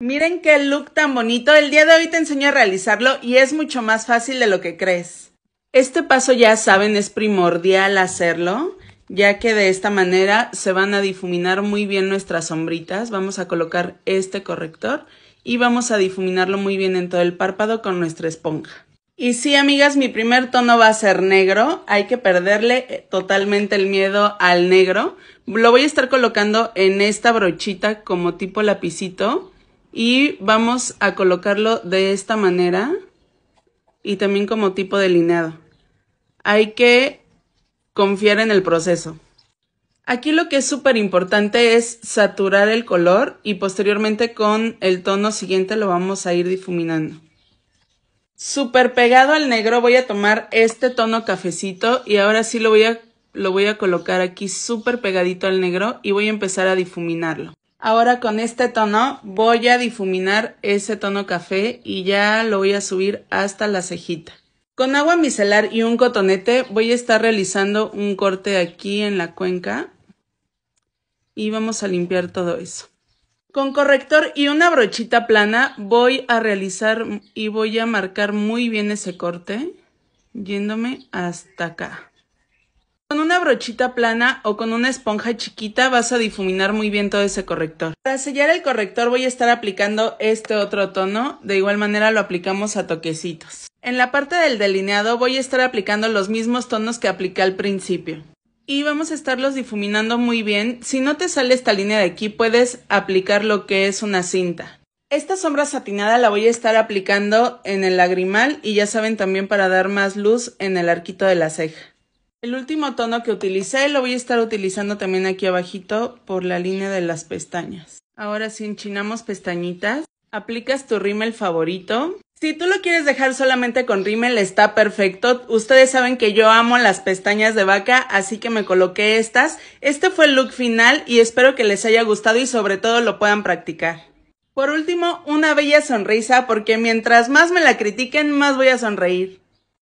Miren qué look tan bonito. El día de hoy te enseño a realizarlo y es mucho más fácil de lo que crees. Este paso ya saben es primordial hacerlo, ya que de esta manera se van a difuminar muy bien nuestras sombritas. Vamos a colocar este corrector y vamos a difuminarlo muy bien en todo el párpado con nuestra esponja. Y sí, amigas, mi primer tono va a ser negro. Hay que perderle eh, totalmente el miedo al negro. Lo voy a estar colocando en esta brochita como tipo lapicito y vamos a colocarlo de esta manera y también como tipo delineado. Hay que confiar en el proceso. Aquí lo que es súper importante es saturar el color y posteriormente con el tono siguiente lo vamos a ir difuminando. Super pegado al negro voy a tomar este tono cafecito y ahora sí lo voy a, lo voy a colocar aquí súper pegadito al negro y voy a empezar a difuminarlo. Ahora con este tono voy a difuminar ese tono café y ya lo voy a subir hasta la cejita. Con agua micelar y un cotonete voy a estar realizando un corte aquí en la cuenca y vamos a limpiar todo eso. Con corrector y una brochita plana voy a realizar y voy a marcar muy bien ese corte yéndome hasta acá. Con una brochita plana o con una esponja chiquita vas a difuminar muy bien todo ese corrector. Para sellar el corrector voy a estar aplicando este otro tono, de igual manera lo aplicamos a toquecitos. En la parte del delineado voy a estar aplicando los mismos tonos que apliqué al principio. Y vamos a estarlos difuminando muy bien. Si no te sale esta línea de aquí, puedes aplicar lo que es una cinta. Esta sombra satinada la voy a estar aplicando en el lagrimal y ya saben también para dar más luz en el arquito de la ceja. El último tono que utilicé lo voy a estar utilizando también aquí abajito por la línea de las pestañas. Ahora si enchinamos pestañitas, aplicas tu rímel favorito. Si tú lo quieres dejar solamente con rímel está perfecto. Ustedes saben que yo amo las pestañas de vaca, así que me coloqué estas. Este fue el look final y espero que les haya gustado y sobre todo lo puedan practicar. Por último, una bella sonrisa porque mientras más me la critiquen, más voy a sonreír.